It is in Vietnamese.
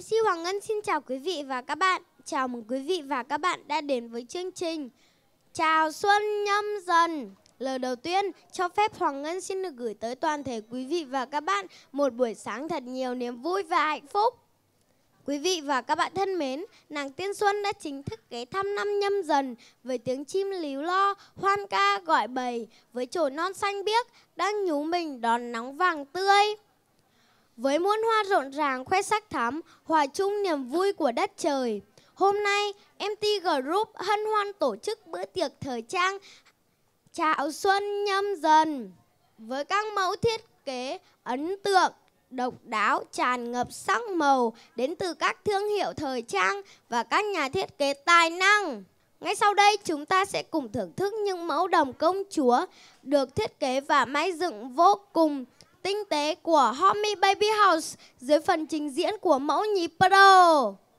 MC Hoàng Ngân xin chào quý vị và các bạn. Chào mừng quý vị và các bạn đã đến với chương trình Chào Xuân Nhâm Dần. Lời đầu tiên, cho phép Hoàng Ngân xin được gửi tới toàn thể quý vị và các bạn một buổi sáng thật nhiều niềm vui và hạnh phúc. Quý vị và các bạn thân mến, nàng Tiên Xuân đã chính thức ghé thăm năm nhâm dần với tiếng chim líu lo, hoan ca gọi bầy, với chồi non xanh biếc đang nhú mình đón nắng vàng tươi. Với muôn hoa rộn ràng khoe sắc thắm, hòa chung niềm vui của đất trời. Hôm nay, MT Group hân hoan tổ chức bữa tiệc thời trang Chào Xuân Nhâm Dần với các mẫu thiết kế ấn tượng, độc đáo, tràn ngập sắc màu đến từ các thương hiệu thời trang và các nhà thiết kế tài năng. Ngay sau đây chúng ta sẽ cùng thưởng thức những mẫu đồng công chúa được thiết kế và may dựng vô cùng tinh tế của Homie Baby House dưới phần trình diễn của mẫu nhí Pro.